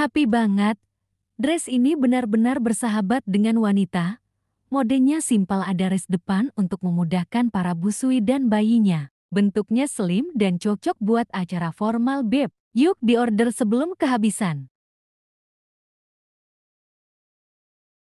Happy banget. Dress ini benar-benar bersahabat dengan wanita. Modenya simpel ada res depan untuk memudahkan para busui dan bayinya. Bentuknya slim dan cocok buat acara formal beb. Yuk diorder sebelum kehabisan.